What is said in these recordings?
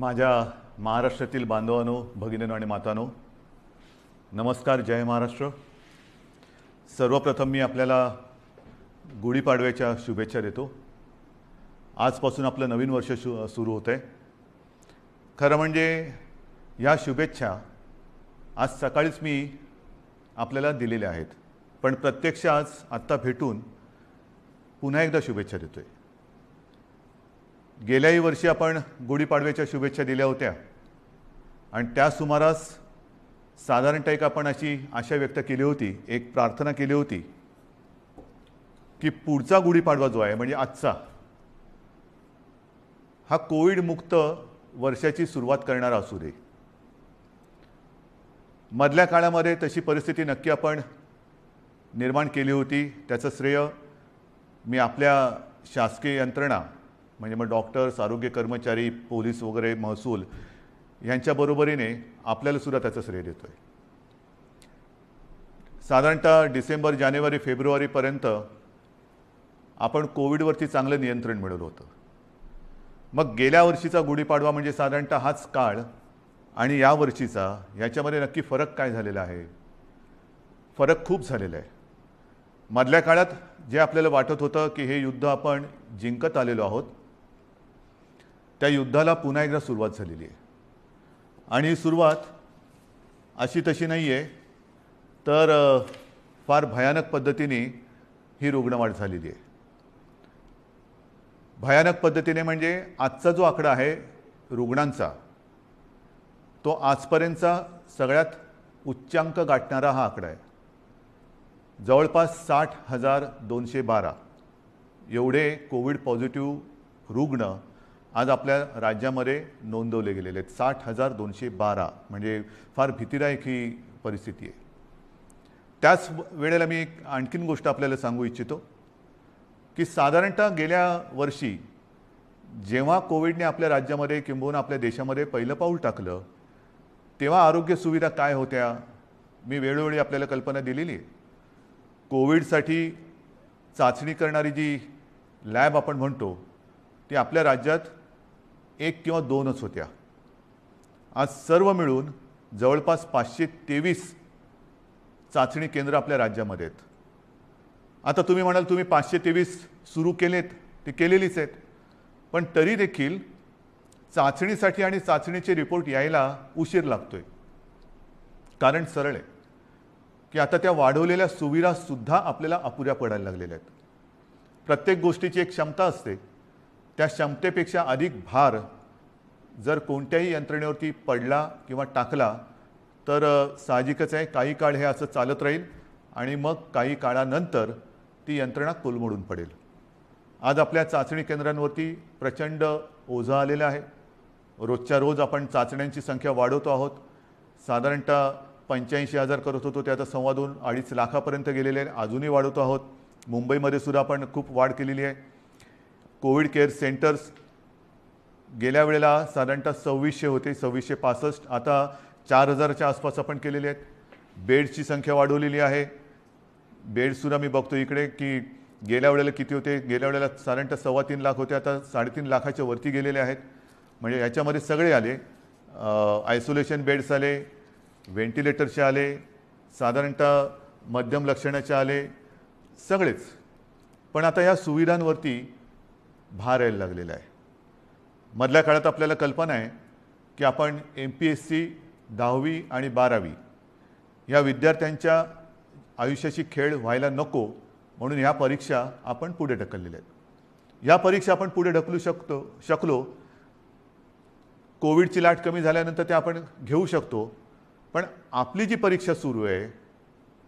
माझ्या महाराष्ट्रातील बांधवानो भगिनीनो आणि मातानो नमस्कार जय महाराष्ट्र सर्वप्रथम मी आपल्याला गुढीपाडव्याच्या शुभेच्छा देतो आजपासून आपलं नवीन वर्ष शु सुरू होतं आहे खरं म्हणजे या शुभेच्छा आज सकाळीच मी आपल्याला दिलेल्या आहेत पण प्रत्यक्ष आज आत्ता भेटून पुन्हा एकदा शुभेच्छा देतो आहे गेल्याही वर्षी आपण गुढीपाडव्याच्या शुभेच्छा दिल्या होत्या आणि त्या सुमारास साधारणतः एक आपण अशी आशा व्यक्त केली होती एक प्रार्थना केली होती की पुढचा गुढीपाडवा जो आहे म्हणजे आजचा हा कोविडमुक्त वर्षाची सुरुवात करणारा असू दे मधल्या काळामध्ये तशी परिस्थिती नक्की आपण निर्माण केली होती त्याचं श्रेय मी आपल्या शासकीय यंत्रणा म्हणजे मग डॉक्टर्स आरोग्य कर्मचारी पोलीस वगैरे महसूल यांच्या बरोबरीने आपल्याला सुद्धा त्याचं श्रेय देतो आहे साधारणतः डिसेंबर जानेवारी फेब्रुवारीपर्यंत आपण कोविडवरती चांगलं नियंत्रण मिळवलं होतं मग गेल्या वर्षीचा गुढीपाडवा म्हणजे साधारणतः हाच काळ आणि या वर्षीचा याच्यामध्ये नक्की फरक काय झालेला आहे फरक खूप झालेला आहे मधल्या काळात जे आपल्याला वाटत होतं की हे युद्ध आपण जिंकत आलेलो आहोत त्या युद्धाला पुन्हा एकदा सुरुवात झालेली आहे आणि सुरुवात अशी तशी नाही आहे तर फार भयानक पद्धतीने ही रुग्णवाढ झालेली आहे भयानक पद्धतीने म्हणजे आजचा जो आकडा आहे रुग्णांचा तो आजपर्यंतचा सगळ्यात उच्चांक गाठणारा हा आकडा आहे जवळपास साठ हजार दोनशे बारा एवढे कोविड पॉझिटिव्ह रुग्ण आज आपल्या राज्यामध्ये नोंदवले गेलेले आहेत साठ हजार दोनशे बारा म्हणजे फार भीतीदायक ही परिस्थिती आहे त्याच वेळेला मी एक आणखीन गोष्ट आपल्याला सांगू इच्छितो की साधारणतः गेल्या वर्षी जेव्हा कोविडने आपल्या राज्यामध्ये किंबहुना आपल्या देशामध्ये पहिलं पाऊल टाकलं तेव्हा आरोग्य सुविधा काय होत्या मी वेळोवेळी आपल्याला कल्पना दिलेली आहे कोविडसाठी चाचणी करणारी जी लॅब आपण म्हणतो ती आपल्या राज्यात एक किंवा दोनच होत्या आज सर्व मिळून जवळपास पाचशे तेवीस चाचणी केंद्र आपल्या राज्यामध्ये आहेत आता तुम्ही म्हणाल तुम्ही पाचशे तेवीस सुरू केलेत ते केलेलीच आहेत पण तरी देखील चाचणीसाठी आणि चाचणीचे रिपोर्ट यायला उशीर लागतो आहे कारण सरळ आहे की आता त्या वाढवलेल्या सुविधासुद्धा आपल्याला अपुऱ्या पडायला लागलेल्या आहेत प्रत्येक गोष्टीची एक क्षमता असते त्या क्षमतेपेक्षा अधिक भार जर कोणत्याही यंत्रणेवरती पडला किंवा टाकला तर साहजिकच आहे काही काळ हे असं चालत राहील आणि मग काही काळानंतर ती यंत्रणा कोलमडून पडेल आज आपल्या चाचणी केंद्रांवरती प्रचंड ओझं आलेलं आहे रोजच्या रोज आपण चाचण्यांची संख्या वाढवतो आहोत साधारणतः पंच्याऐंशी हजार करत होतो त्याचा संवाद होऊन अडीच लाखापर्यंत गेलेले अजूनही वाढवतो आहोत मुंबईमध्ये सुद्धा आपण खूप वाढ केलेली आहे कोविड केअर सेंटर्स गेल्या वेळेला साधारणतः सव्वीसशे होते सव्वीसशे पासष्ट आता चार हजाराच्या आसपास आपण केलेले आहेत बेडची संख्या वाढवलेली आहे बेडसुद्धा मी बघतो इकडे की गेल्या वेळेला किती होते गेल्या वेळेला साधारणतः सव्वा तीन लाख होते आता साडेतीन लाखाच्या वरती गेलेले आहेत म्हणजे याच्यामध्ये सगळे आले आयसोलेशन बेड्स आले व्हेंटिलेटरचे आले साधारणतः मध्यम लक्षणाचे आले सगळेच पण आता या सुविधांवरती भार यायला लागलेला आहे मधल्या काळात आपल्याला कल्पना आहे की आपण एम पी एस सी दहावी आणि बारावी या विद्यार्थ्यांच्या आयुष्याशी खेळ व्हायला नको म्हणून ह्या परीक्षा आपण पुढे ढकललेल्या आहेत या परीक्षा आपण पुढे ढकलू शकतो शकलो कोविडची लाट कमी झाल्यानंतर ते आपण घेऊ शकतो पण आपली जी परीक्षा सुरू आहे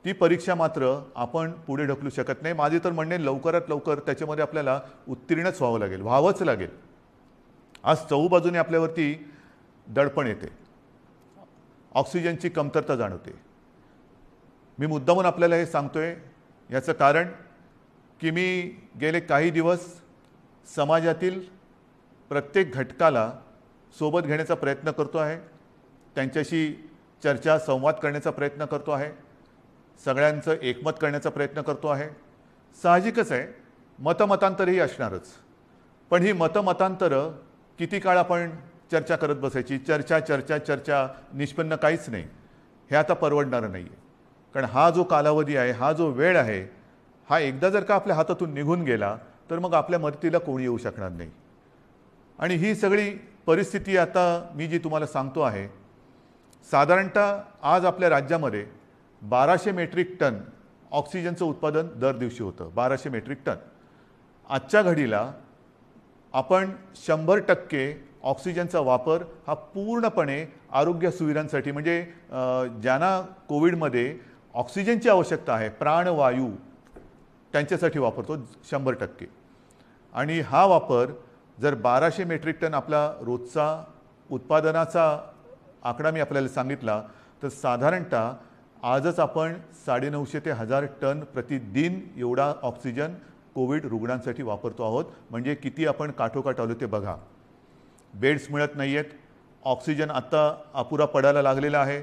ती परीक्षा मात्र आपण पुढे ढकलू शकत नाही माझे तर म्हणणे लवकरात लवकर त्याच्यामध्ये आपल्याला उत्तीर्णच व्हावं लागेल व्हावंच लागेल आज चौबाजूने आपल्यावरती दडपण येते ऑक्सिजनची कमतरता जाणवते मी मुद्दामून आपल्याला हे सांगतो आहे याचं कारण की मी गेले काही दिवस समाजातील प्रत्येक घटकाला सोबत घेण्याचा प्रयत्न करतो आहे त्यांच्याशी चर्चा संवाद करण्याचा प्रयत्न करतो आहे सगळ्यांचं एकमत करण्याचा प्रयत्न करतो आहे साहजिकच आहे मतमतांतरही असणारच पण ही मतमतांतरं किती काळ आपण चर्चा करत बसायची चर्चा चर्चा चर्चा निष्पन्न काहीच नाही हे आता परवडणारं नाही आहे कारण हा जो कालावधी आहे हा जो वेळ आहे हा एकदा जर का आपल्या हातातून निघून गेला तर मग आपल्या मदतीला कोणी येऊ शकणार नाही आणि ही सगळी परिस्थिती आता मी जी तुम्हाला सांगतो आहे साधारणतः आज आपल्या राज्यामध्ये बाराशे मेट्रिक टन ऑक्सिजनचं उत्पादन दर दिवशी होतं बाराशे मेट्रिक टन आजच्या घडीला आपण शंभर टक्के ऑक्सिजनचा वापर हा पूर्णपणे आरोग्य सुविधांसाठी म्हणजे ज्यांना कोविडमध्ये ऑक्सिजनची आवश्यकता आहे प्राणवायू त्यांच्यासाठी वापरतो शंभर टक्के आणि हा वापर जर बाराशे मेट्रिक टन आपला रोजचा उत्पादनाचा आकडा मी आपल्याला सांगितला तर साधारणतः आजच आपण साडेनऊशे ते हजार टन प्रतिदिन एवढा ऑक्सिजन कोविड रुग्णांसाठी वापरतो आहोत म्हणजे किती आपण काठोकाठ आलो ते बघा बेड्स मिळत नाही आहेत ऑक्सिजन आत्ता अपुरा पडायला लागलेला आहे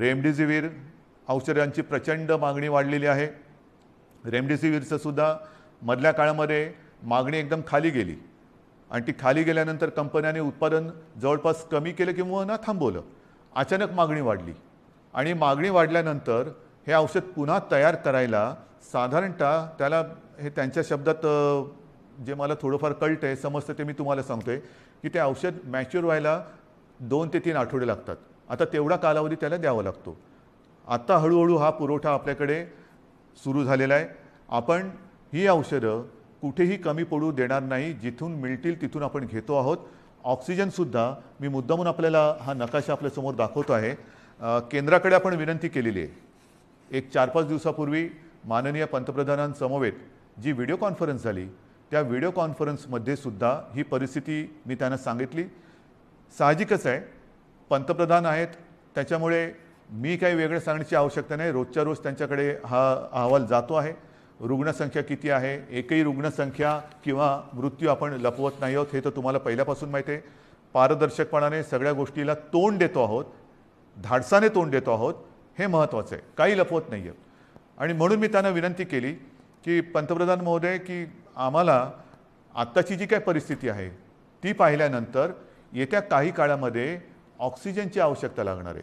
रेमडेसिवीर औषधांची प्रचंड मागणी वाढलेली आहे रेमडेसिवीरचंसुद्धा मधल्या काळामध्ये मागणी एकदम खाली गेली आणि ती खाली गेल्यानंतर कंपन्याने उत्पादन जवळपास कमी केलं किंवा ना थांबवलं अचानक मागणी वाढली आणि मागणी वाढल्यानंतर हे औषध पुन्हा तयार करायला साधारणतः त्याला हे त्यांच्या शब्दात जे मला थोडंफार कळतं आहे समजतं ते मी तुम्हाला सांगतो आहे की ते औषध मॅच्युअर व्हायला दोन ते तीन आठवडे लागतात आता तेवढा कालावधी त्याला द्यावा लागतो आत्ता हळूहळू हा पुरवठा आपल्याकडे सुरू झालेला आहे आपण ही औषधं कुठेही कमी पडू देणार नाही जिथून मिळतील तिथून आपण घेतो आहोत ऑक्सिजनसुद्धा मी मुद्दामून आपल्याला हा नकाशा आपल्यासमोर दाखवतो आहे केंद्राकडे आपण विनंती केलेली आहे एक चार पाच दिवसापूर्वी माननीय पंतप्रधानांसमवेत जी व्हिडिओ कॉन्फरन्स झाली त्या व्हिडिओ कॉन्फरन्समध्ये सुद्धा ही परिस्थिती मी त्यांना सांगितली साहजिकच आहे पंतप्रधान आहेत त्याच्यामुळे मी काही वेगळं सांगण्याची आवश्यकता नाही रोजच्या रोज त्यांच्याकडे हा अहवाल जातो आहे रुग्णसंख्या किती आहे एकही रुग्णसंख्या किंवा मृत्यू आपण लपवत नाही आहोत हे तर तुम्हाला पहिल्यापासून माहिती आहे पारदर्शकपणाने सगळ्या गोष्टीला तोंड देतो आहोत धाडसाने तोंड देतो आहोत हे महत्त्वाचं आहे काही लपवत नाही आहे आणि म्हणून मी त्यांना विनंती केली की पंतप्रधान महोदय की आम्हाला आत्ताची जी काय परिस्थिती आहे ती पाहिल्यानंतर येत्या काही काळामध्ये ऑक्सिजनची आवश्यकता लागणार आहे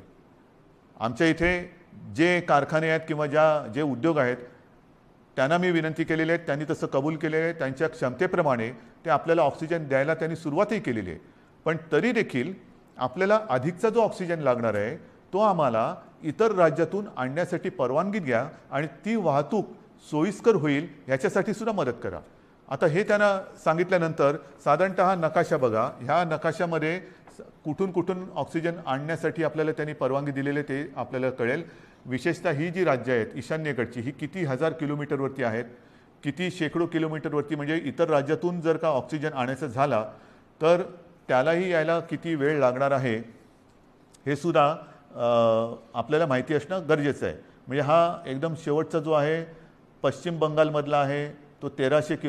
आमच्या इथे जे कारखाने आहेत किंवा ज्या जे उद्योग आहेत त्यांना मी विनंती केलेली आहे त्यांनी तसं कबूल केलेलं आहे त्यांच्या क्षमतेप्रमाणे ते आपल्याला ऑक्सिजन द्यायला त्यांनी सुरुवातही केलेली आहे पण तरी देखील आपल्याला अधिकचा जो ऑक्सिजन लागणार आहे तो आम्हाला इतर राज्यातून आणण्यासाठी परवानगी घ्या आणि ती वाहतूक सोयीस्कर होईल ह्याच्यासाठी सुद्धा मदत करा आता हे त्यांना सांगितल्यानंतर साधारणतः हा नकाशा बघा ह्या नकाशामध्ये कुठून कुठून ऑक्सिजन आणण्यासाठी आपल्याला त्यांनी परवानगी दिलेले ते आपल्याला कळेल विशेषतः ही जी राज्य आहेत ईशान्येकडची ही किती हजार किलोमीटरवरती आहेत किती शेकडो किलोमीटरवरती म्हणजे इतर राज्यातून जर का ऑक्सिजन आणायचा झाला तर त्यालाही यायला किती वेळ लागणार आहे हे सुद्धा आपल्याला माहिती असणं गरजेचं आहे म्हणजे हा एकदम शेवटचा जो आहे पश्चिम बंगालमधला आहे तो तेराशे कि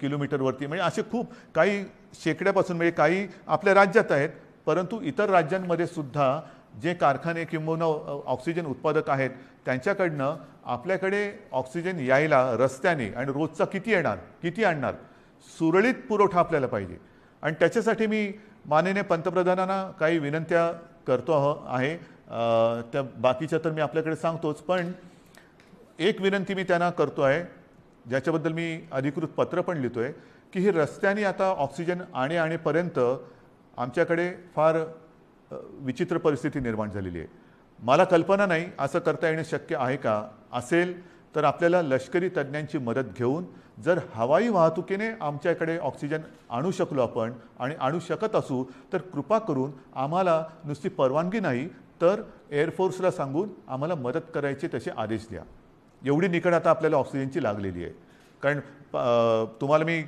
किलोमीटरवरती म्हणजे असे खूप काही शेकड्यापासून म्हणजे काही आपल्या राज्यात आहेत परंतु इतर राज्यांमध्ये सुद्धा जे कारखाने किंबहुना ऑक्सिजन उत्पादक आहेत त्यांच्याकडनं आपल्याकडे ऑक्सिजन यायला रस्त्याने आणि रोजचा किती येणार किती आणणार सुरळीत पुरवठा आपल्याला पाहिजे आणि त्याच्यासाठी मी माननीय पंतप्रधानांना काही विनंत्या करतो आहे त्या बाकीच्या तर मी आपल्याकडे सांगतोच पण एक विनंती मी त्यांना करतो आहे ज्याच्याबद्दल मी अधिकृत पत्र पण लिहितो आहे की हे रस्त्याने आता ऑक्सिजन आणे आणेपर्यंत आमच्याकडे फार विचित्र परिस्थिती निर्माण झालेली आहे मला कल्पना नाही असं करता येणे शक्य आहे का असेल तर आपल्याला लष्करी तज्ज्ञांची मदत घेऊन जर हवाई वाहतुकीने आमच्याकडे ऑक्सिजन आणू शकलो आपण आणि आणू शकत असू तर कृपा करून आम्हाला नुसती परवानगी नाही तर एअरफोर्सला सांगून आम्हाला मदत करायचे तसे आदेश द्या एवढी निकड आता आपल्याला ऑक्सिजनची लागलेली आहे कारण तुम्हाला मी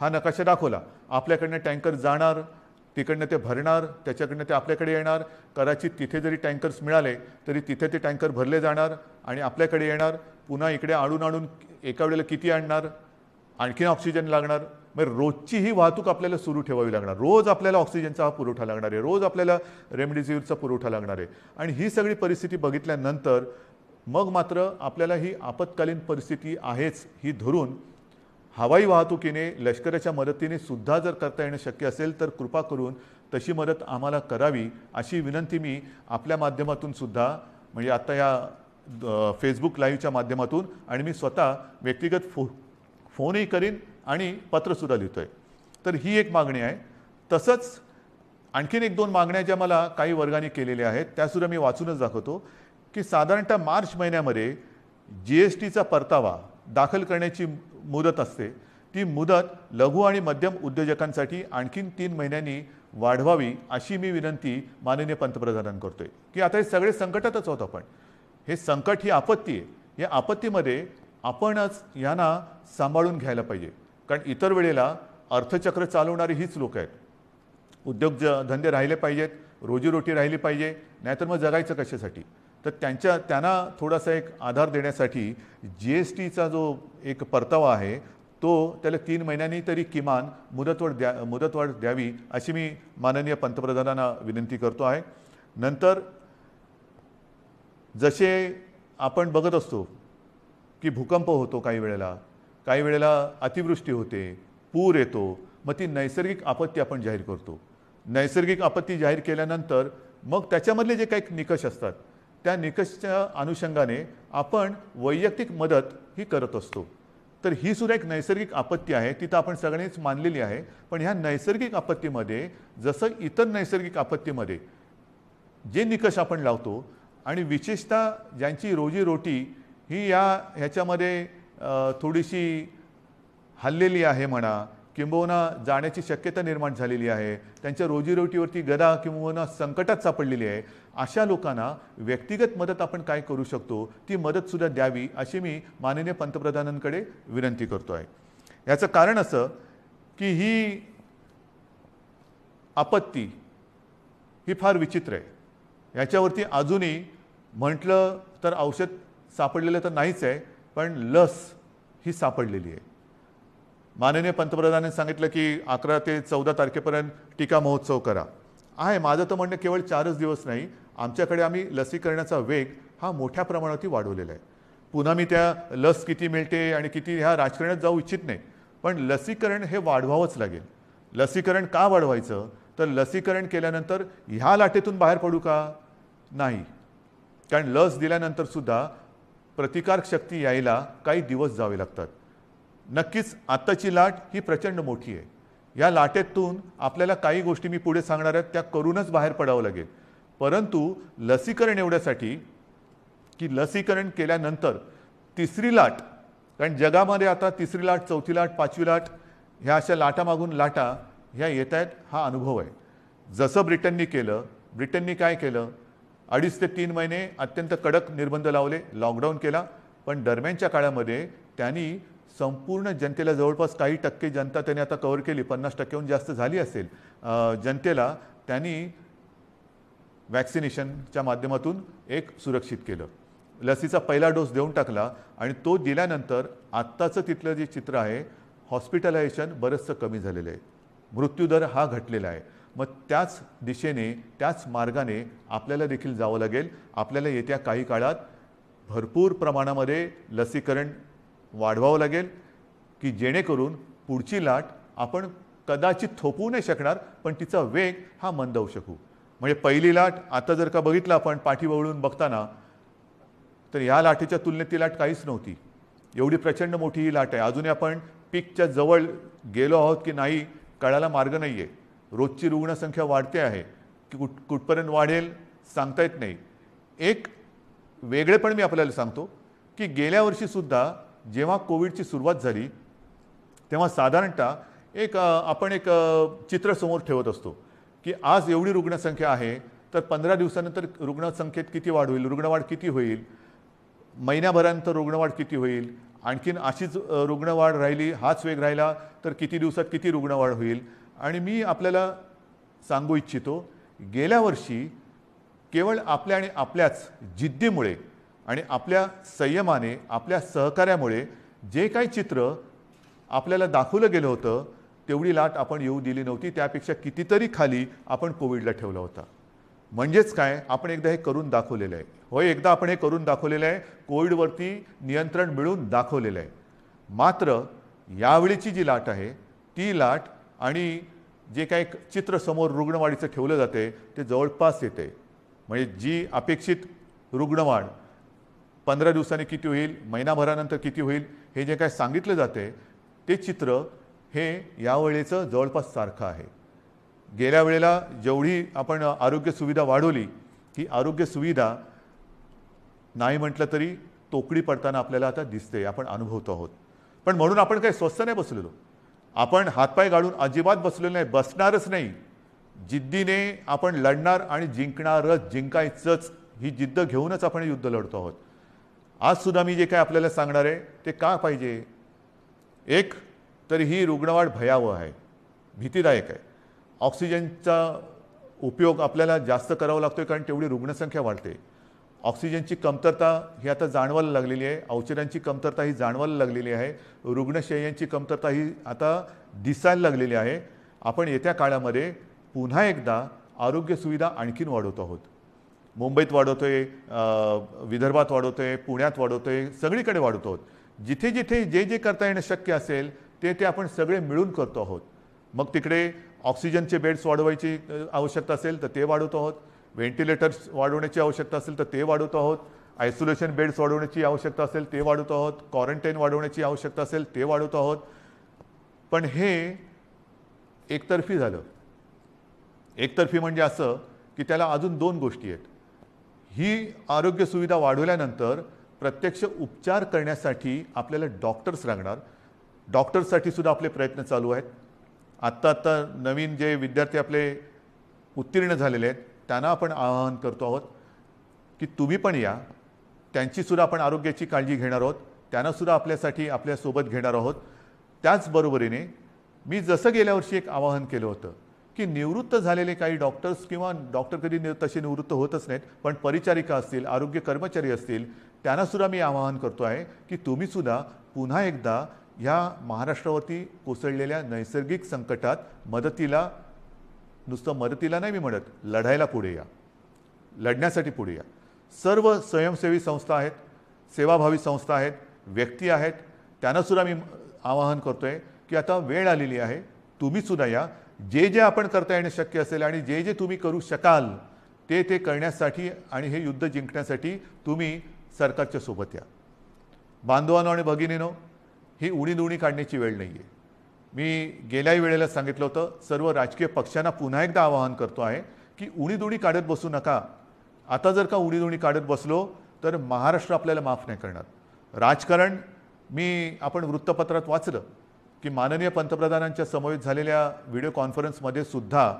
हा नकाशा दाखवला आपल्याकडनं टँकर जाणार तिकडनं ते भरणार त्याच्याकडनं ते आपल्याकडे येणार कदाचित तिथे जरी टँकर्स मिळाले तरी तिथे ते टँकर भरले जाणार आणि आपल्याकडे येणार पुन्हा इकडे आणून आणून एका वेळेला किती आणणार आणखीन ऑक्सिजन लागणार मग रोजची ही वाहतूक आपल्याला सुरू ठेवावी लागणार रोज आपल्याला ऑक्सिजनचा हा पुरवठा लागणार आहे रोज आपल्याला रेमडेसिवीरचा पुरवठा लागणार आहे आणि ही सगळी परिस्थिती बघितल्यानंतर मग मात्र आपल्याला ही आपत्कालीन परिस्थिती आहेच ही धरून हवाई वाहतुकीने लष्कराच्या मदतीने सुद्धा जर करता येणं शक्य असेल तर कृपा करून तशी मदत आम्हाला करावी अशी विनंती मी आपल्या माध्यमातून सुद्धा म्हणजे आता या फेसबुक लाईव्हच्या माध्यमातून आणि मी स्वतः व्यक्तिगत फो फोनही करीन आणि पत्रसुद्धा लिहितो आहे तर ही एक मागणी आहे तसंच आणखीन एक दोन मागण्या ज्या मला काही वर्गाने केलेल्या आहेत त्यासुद्धा मी वाचूनच दाखवतो की साधारणतः मार्च महिन्यामध्ये जी एस टीचा परतावा दाखल करण्याची मुदत असते ती मुदत लघु आणि मध्यम उद्योजकांसाठी आणखीन तीन महिन्यांनी वाढवावी अशी मी विनंती माननीय पंतप्रधानां करतोय की आता हे सगळे संकटातच आहोत आपण हे संकट ही आपत्ती आहे या आपत्तीमध्ये आपणच यांना सांभाळून घ्यायला पाहिजे कारण इतर वेळेला अर्थचक्र चालवणारी हीच लोक आहेत उद्योग ज धंदे राहिले पाहिजेत रोजीरोटी राहिली पाहिजे नाहीतर मग जगायचं कशासाठी तर त्यांच्या त्यांना थोडासा एक आधार देण्यासाठी जी एस टीचा जो एक परतावा आहे तो त्याला तीन महिन्यांनी तरी किमान मुदतवाढ द्या मुदतवाढ द्यावी अशी मी माननीय पंतप्रधानांना विनंती करतो आहे नंतर जसे आपण बघत असतो की भूकंप होतो काही वेळेला काही वेळेला अतिवृष्टी होते पूर येतो मग ती नैसर्गिक आपत्ती आपण जाहीर करतो नैसर्गिक आपत्ती जाहीर केल्यानंतर मग त्याच्यामधले जे काही निकष असतात त्या निकषच्या अनुषंगाने आपण वैयक्तिक मदत ही करत असतो तर ही सुद्धा एक नैसर्गिक आपत्ती आहे तर आपण सगळ्यांनीच मानलेली आहे पण ह्या नैसर्गिक आपत्तीमध्ये जसं इतर नैसर्गिक आपत्तीमध्ये जे निकष आपण लावतो आणि विशेषतः ज्यांची रोजीरोटी ही या ह्याच्यामध्ये थोडीशी हल्लेली आहे म्हणा किंबहुना जाण्याची शक्यता निर्माण झालेली आहे त्यांच्या रोजीरोटीवरती गदा किंबहुना संकटात सापडलेली आहे अशा लोकांना व्यक्तिगत मदत आपण काय करू शकतो ती मदतसुद्धा द्यावी अशी मी माननीय पंतप्रधानांकडे विनंती करतो आहे याचं कारण असं की ही आपत्ती ही फार विचित्र आहे याच्यावरती अजूनही म्हटलं तर औषध सापडलेलं तर नाहीच आहे पण लस ही सापडलेली आहे माननीय पंतप्रधानांनी सांगितलं की अकरा ते चौदा तारखेपर्यंत टीका महोत्सव करा आहे माझं तर म्हणणं केवळ चारच दिवस नाही आमच्याकडे आम्ही लसीकरणाचा वेग हा मोठ्या प्रमाणावरती वाढवलेला आहे पुन्हा मी त्या लस किती मिळते आणि किती ह्या राजकारणात जाऊ इच्छित नाही पण लसीकरण हे वाढवावंच लागेल लसीकरण का वाढवायचं तर लसीकरण केल्यानंतर ह्या लाटेतून बाहेर पडू का नाही कारण लस दिल्यानंतरसुद्धा प्रतिकारशक्ती यायला काही दिवस जावे लागतात नक्कीच आत्ताची लाट ही प्रचंड मोठी आहे या लाटेतून आपल्याला काही गोष्टी मी पुढे सांगणार आहेत त्या करूनच बाहेर पडावं लागेल परंतु लसीकरण एवढ्यासाठी की लसीकरण केल्यानंतर तिसरी लाट कारण जगामध्ये आता तिसरी लाट चौथी लाट पाचवी लाट ह्या अशा लाटामागून लाटा ह्या येत आहेत हा अनुभव आहे जसं ब्रिटननी केलं ब्रिटननी काय केलं अडीच ते तीन महिने अत्यंत कडक निर्बंध लावले लॉकडाऊन केला पण दरम्यानच्या काळामध्ये त्यांनी संपूर्ण जनतेला जवळपास काही टक्के जनता त्यांनी आता कवर केली पन्नास टक्केहून जास्त झाली असेल जनतेला त्यांनी वॅक्सिनेशनच्या माध्यमातून एक सुरक्षित केलं लसीचा पहिला डोस देऊन टाकला आणि तो दिल्यानंतर आत्ताचं तिथलं जे चित्र आहे हॉस्पिटलायझेशन बरंचसं कमी झालेलं आहे मृत्यूदर हा घटलेला आहे मग त्याच दिशेने त्याच मार्गाने आपल्याला देखील जावं लागेल आपल्याला येत्या काही काळात भरपूर प्रमाणामध्ये लसीकरण वाढवावं लागेल की जेणेकरून पुढची लाट आपण कदाचित थोपवू नाही शकणार पण तिचा वेग हा मंदवू शकू म्हणजे पहिली लाट आता जर का बघितलं आपण पाठी वळून बघताना तर ह्या लाटेच्या तुलनेत ती लाट काहीच नव्हती एवढी प्रचंड मोठी ही लाट आहे अजूनही आपण पीकच्या जवळ गेलो आहोत की नाही कळायला मार्ग नाही आहे रोजची रुग्णसंख्या वाढते आहे की कुठ कुठपर्यंत वाढेल सांगता येत नाही एक वेगळेपण मी आपल्याला सांगतो की गेल्या वर्षीसुद्धा जेव्हा कोविडची सुरुवात झाली तेव्हा साधारणतः एक आपण एक चित्र समोर ठेवत असतो की आज एवढी रुग्णसंख्या आहे तर पंधरा दिवसानंतर रुग्णसंख्येत किती वाढ होईल रुग्णवाढ किती होईल महिन्याभरानंतर रुग्णवाढ किती होईल आणखीन अशीच रुग्णवाढ राहिली हाच वेग राहिला तर किती दिवसात किती रुग्णवाढ होईल आणि मी आपल्याला सांगू इच्छितो गेल्या वर्षी केवळ आपल्या आणि आपल्याच जिद्दीमुळे आणि आपल्या संयमाने आपल्या सहकार्यामुळे जे काही चित्र आपल्याला दाखवलं गेलं होतं तेवढी लाट आपण येऊ दिली नव्हती त्यापेक्षा कितीतरी खाली आपण कोविडला ठेवला होता म्हणजेच काय आपण एकदा हे करून दाखवलेलं आहे होय एकदा आपण हे करून दाखवलेलं आहे कोविडवरती नियंत्रण मिळून दाखवलेलं आहे मात्र यावेळीची जी लाट आहे ती लाट आणि जे काही चित्र समोर रुग्णवाढीचं ठेवलं जाते ते जवळपास येते म्हणजे जी अपेक्षित रुग्णवाढ पंधरा दिवसांनी किती होईल महिनाभरानंतर किती होईल हे जे काय सांगितलं जाते ते चित्र हे यावेळेचं जवळपास सारखं आहे गेल्या वेळेला जेवढी आपण आरोग्य सुविधा वाढवली ही आरोग्य सुविधा नाही म्हटलं तरी तोकडी पडताना आपल्याला आता दिसते आपण अनुभवतो आहोत पण म्हणून आपण काही स्वस्त नाही बसलेलो आपण हातपाय गाडून अजिबात बसलेलो नाही बसणारच नाही जिद्दीने आपण लढणार आणि जिंकणारच जिंकायचंच ही जिद्द घेऊनच आपण युद्ध लढतो आहोत आजसुद्धा मी जे काय आपल्याला सांगणार आहे ते का पाहिजे एक तर ही रुग्णवाढ भयावह आहे भीतीदायक आहे ऑक्सिजनचा उपयोग आपल्याला जास्त करावा लागतो आहे कारण तेवढी रुग्णसंख्या वाढते ऑक्सिजनची कमतरता ही आता जाणवायला लागलेली आहे औषधांची कमतरता ही जाणवायला लागलेली आहे रुग्णशय्यांची कमतरता ही आता दिसायला लागलेली आहे आपण येत्या काळामध्ये पुन्हा एकदा आरोग्य सुविधा आणखीन वाढवत आहोत मुंबईत वाढवतो आहे विदर्भात वाढवतो आहे पुण्यात वाढवतो आहे सगळीकडे वाढवतो आहोत जिथे जिथे जे जे करता येणं शक्य असेल ते ते आपण सगळे मिळून करतो आहोत मग तिकडे ऑक्सिजनचे बेड्स वाढवायची आवश्यकता असेल तर ते वाढवतो आहोत व्हेंटिलेटर्स वाढवण्याची आवश्यकता असेल तर ते वाढवतो आहोत आयसोलेशन बेड्स वाढवण्याची आवश्यकता असेल ते वाढवतो आहोत क्वारंटाईन वाढवण्याची आवश्यकता असेल ते वाढवतो आहोत पण हे एकतर्फी झालं एकतर्फी म्हणजे असं की त्याला अजून दोन गोष्टी आहेत ही आरोग्य सुविधा वाढवल्यानंतर प्रत्यक्ष उपचार करण्यासाठी आपल्याला डॉक्टर्स लागणार डॉक्टर्ससाठी सुद्धा आपले प्रयत्न चालू आहेत आत्ता आत्ता नवीन जे विद्यार्थी आपले उत्तीर्ण झालेले आहेत त्यांना आपण आवाहन करतो आहोत की तुम्ही पण या त्यांचीसुद्धा आपण आरोग्याची काळजी घेणार आहोत त्यांनासुद्धा आपल्यासाठी आपल्यासोबत घेणार आहोत त्याचबरोबरीने मी जसं गेल्या वर्षी एक आवाहन केलं होतं की निवृत्त झालेले काही डॉक्टर्स किंवा डॉक्टर कधी तसे निवृत्त होतच नाहीत पण परिचारिका असतील आरोग्य कर्मचारी असतील त्यांनासुद्धा मी आवाहन करतो आहे की तुम्हीसुद्धा पुन्हा एकदा ह्या महाराष्ट्रावरती कोसळलेल्या नैसर्गिक संकटात मदतीला नुसतं मदतीला नाही मी म्हणत लढायला पुढे या लढण्यासाठी पुढे या सर्व स्वयंसेवी संस्था आहेत सेवाभावी संस्था आहेत व्यक्ती आहेत त्यांनासुद्धा मी आवाहन करतो आहे की आता वेळ आलेली आहे तुम्हीसुद्धा या जे जे आपण करता येणे शक्य असेल आणि जे जे तुम्ही करू शकाल ते ते करण्यासाठी आणि हे युद्ध जिंकण्यासाठी तुम्ही सरकारच्या सोबत या बांधवांनो आणि भगिनीनो ही उणी दुणी काढण्याची वेळ नाही आहे मी गेल्याही वेळेला सांगितलं होतं सर्व राजकीय पक्षांना पुन्हा एकदा आवाहन करतो आहे की उणी दुणी काढत बसू नका आता जर का उणी दुणी काढत बसलो तर महाराष्ट्र आपल्याला माफ नाही करणार राजकारण मी आपण वृत्तपत्रात वाचलं की माननीय पंतप्रधानांच्या समवेत झालेल्या व्हिडिओ कॉन्फरन्समध्ये सुद्धा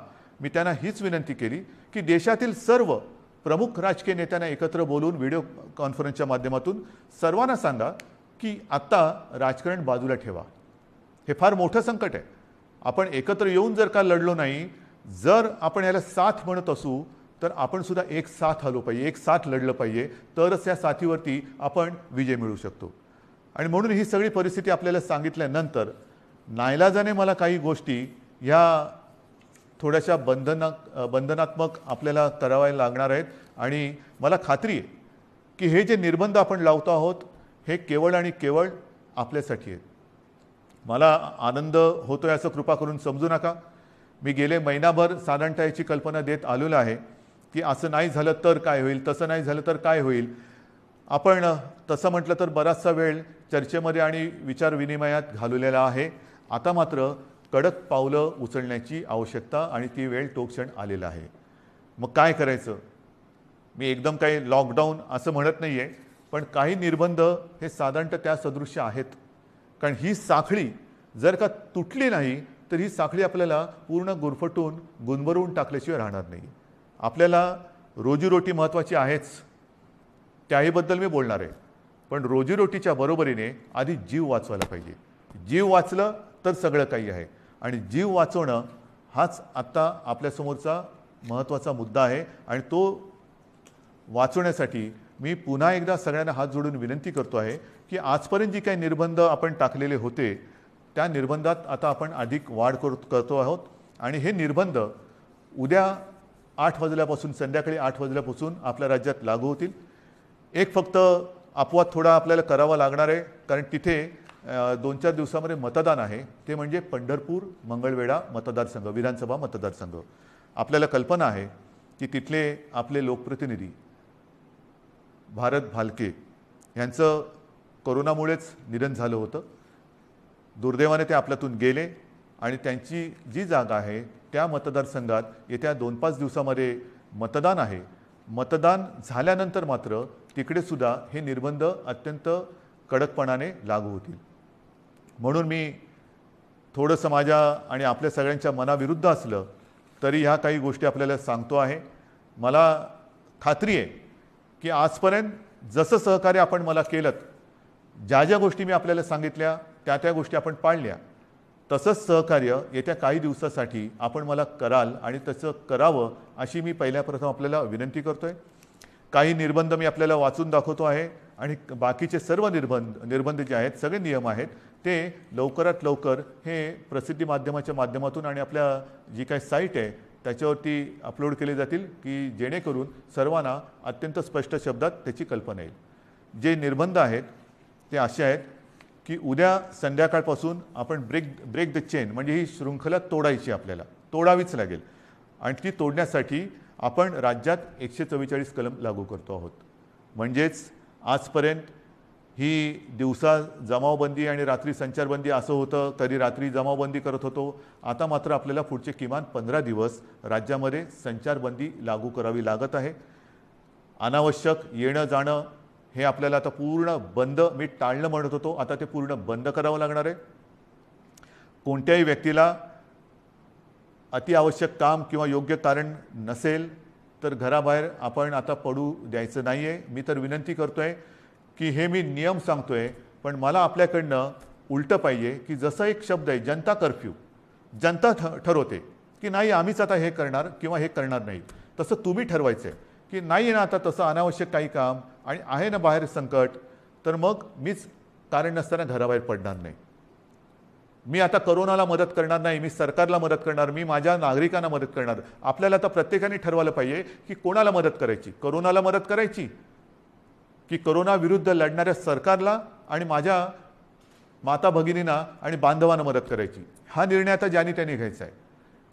मी त्यांना हीच विनंती केली की देशातील सर्व प्रमुख राजकीय नेत्यांना एकत्र बोलून व्हिडिओ कॉन्फरन्सच्या माध्यमातून सर्वांना सांगा की आत्ता राजकारण बाजूला ठेवा हे फार मोठं संकट आहे आपण एकत्र येऊन जर का लढलो नाही जर आपण याला साथ म्हणत असू तर आपण सुद्धा एक साथ आलो पाहिजे एक साथ लढलं पाहिजे तरच या साथीवरती आपण विजय मिळू शकतो आणि म्हणून ही सगळी परिस्थिती आपल्याला सांगितल्यानंतर नाईलाजाने मला काही गोष्टी ह्या थोड्याशा बंधना बंधनात्मक आपल्याला करावायला लागणार आहेत आणि मला खात्री आहे की हे जे निर्बंध आपण लावतो आहोत हे केवळ आणि केवळ आपल्यासाठी आहेत मला आनंद होतो आहे असं कृपा करून समजू नका मी गेले महिनाभर साधारणतः याची कल्पना देत आलेलो आहे की असं नाही झालं तर काय होईल तसं नाही झालं तर काय होईल आपण तसं म्हटलं तर बराचसा वेळ चर्चेमध्ये आणि विचारविनिमयात घालवलेला आहे आता मात्र कडक पावलं उचलण्याची आवश्यकता आणि ती वेळ टोकक्षण क्षण आलेला आहे मग काय करायचं मी एकदम काही लॉकडाऊन असं म्हणत नाही आहे पण काही निर्बंध हे साधारणतः त्या सदृश्य आहेत कारण ही साखळी जर का तुटली नाही तर ही साखळी आपल्याला पूर्ण गुरफटून गुंबरवून टाकल्याशिवाय राहणार नाही आपल्याला रोजीरोटी महत्त्वाची आहेच त्याहीबद्दल मी बोलणार आहे पण रोजीरोटीच्या बरोबरीने आधी जीव वाचवायला पाहिजे जीव वाचलं तर सगळं काही आहे आणि जीव वाचवणं हाच आत्ता आपल्यासमोरचा महत्त्वाचा मुद्दा आहे आणि तो वाचवण्यासाठी मी पुन्हा एकदा सगळ्यांना हात जोडून विनंती करतो आहे की आजपर्यंत जी काही निर्बंध आपण टाकलेले होते त्या निर्बंधात आता आपण अधिक वाढ करतो आहोत आणि हे निर्बंध उद्या आठ वाजल्यापासून संध्याकाळी आठ वाजल्यापासून आपल्या राज्यात लागू होतील एक फक्त अपवाद थोडा आपल्याला करावा लागणार आहे कारण तिथे दोन चार दिवसामध्ये मतदान आहे ते म्हणजे पंढरपूर मंगळवेढा मतदारसंघ विधानसभा मतदारसंघ आपल्याला कल्पना आहे की तिथले आपले लोकप्रतिनिधी भारत भालके यांचं कोरोनामुळेच निधन झालं होतं दुर्दैवाने ते आपल्यातून गेले आणि त्यांची जी जागा आहे त्या मतदारसंघात येत्या दोन पाच दिवसामध्ये मतदान आहे मतदान झाल्यानंतर मात्र तिकडेसुद्धा हे निर्बंध अत्यंत कडकपणाने लागू होतील म्हणून मी थोडंसं माझ्या आणि आपल्या सगळ्यांच्या मनाविरुद्ध असलं तरी ह्या काही गोष्टी आपल्याला सांगतो आहे मला खात्री आहे की आजपर्यंत जसं सहकार्य आपण मला केलं ज्या ज्या गोष्टी मी आपल्याला सांगितल्या त्या त्या गोष्टी आपण पाळल्या तसंच सहकार्य येत्या काही दिवसासाठी आपण मला कराल आणि तसं करावं अशी मी पहिल्या प्रथम आपल्याला विनंती करतो आहे काही निर्बंध मी आपल्याला वाचून दाखवतो आहे आणि बाकीचे सर्व निर्बंध निर्बंध जे आहेत सगळे नियम आहेत ते लवकरात लवकर हे प्रसिद्धी माध्यमाच्या माध्यमातून आणि आपल्या जी काही साईट आहे त्याच्यावरती अपलोड केले जातील की जेणेकरून सर्वांना अत्यंत स्पष्ट शब्दात त्याची कल्पना येईल जे निर्बंध आहेत ते असे आहेत की उद्या संध्याकाळपासून आपण ब्रेक ब्रेक द चेन म्हणजे ही शृंखला तोडायची आपल्याला तोडावीच लागेल आणि ती तोडण्यासाठी आपण राज्यात एकशे चव्वेचाळीस कलम लागू करतो आहोत म्हणजेच आजपर्यंत ही दिवसा जमावबंदी आणि रात्री संचारबंदी असं होतं तरी रात्री जमावबंदी करत होतो आता मात्र आपल्याला पुढचे किमान पंधरा दिवस राज्यामध्ये संचारबंदी लागू करावी लागत आहे अनावश्यक येणं जाणं हे आपल्याला आता पूर्ण बंद मी टाळणं म्हणत होतो आता ते पूर्ण बंद करावं लागणार आहे कोणत्याही व्यक्तीला अतिआवश्यक काम किंवा योग्य कारण नसेल तर घराबाहेर आपण आता पडू द्यायचं नाही आहे मी तर विनंती करतो आहे की हे मी नियम सांगतोय पण मला आपल्याकडनं उलटं पाहिजे की जसं एक शब्द आहे जनता कर्फ्यू जनता ठरवते की नाही आम्हीच आता हे करणार किंवा हे करणार नाही तसं तुम्ही ठरवायचं आहे की नाही ना आता तसं अनावश्यक काही काम आणि आहे ना बाहेर संकट तर मग मीच कारण नसताना घराबाहेर पडणार नाही मी आता करोनाला मदत करणार नाही मी सरकारला मदत करणार मी माझ्या नागरिकांना मदत करणार आपल्याला आता प्रत्येकाने ठरवायला पाहिजे की कोणाला मदत करायची करोनाला मदत करायची की करोनाविरुद्ध लढणाऱ्या सरकारला आणि माझ्या माता भगिनींना आणि बांधवांना मदत करायची हा निर्णय आता ज्याने त्यांनी घ्यायचा आहे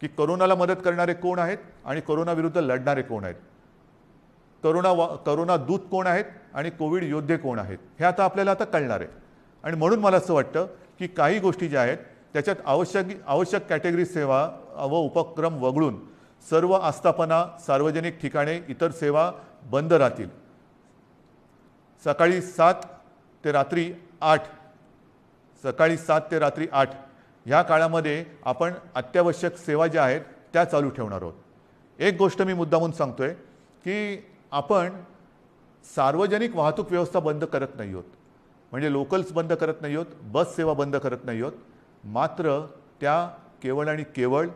की करोनाला मदत करणारे कोण आहेत आणि करोनाविरुद्ध लढणारे कोण आहेत करोना वा करोना दूत कोण आहेत आणि कोविड योद्धे कोण आहेत हे आता आपल्याला आता कळणार आहे आणि म्हणून मला असं वाटतं की काही गोष्टी ज्या आहेत त्याच्यात आवश्यक आवश्यक कॅटेगरी सेवा व उपक्रम वगळून सर्व आस्थापना सार्वजनिक ठिकाणे इतर सेवा बंद राहतील सकाळी सात ते रात्री आठ सकाळी सात ते रात्री आठ ह्या काळामध्ये आपण अत्यावश्यक सेवा ज्या आहेत त्या चालू ठेवणार आहोत एक गोष्ट मी मुद्दामून सांगतो आहे की आपण सार्वजनिक वाहतूक व्यवस्था बंद करत नाही आहोत म्हणजे लोकल्स बंद करत नाही आहोत बस सेवा बंद करत नाही आहोत मात्र त्या केवळ आणि केवळ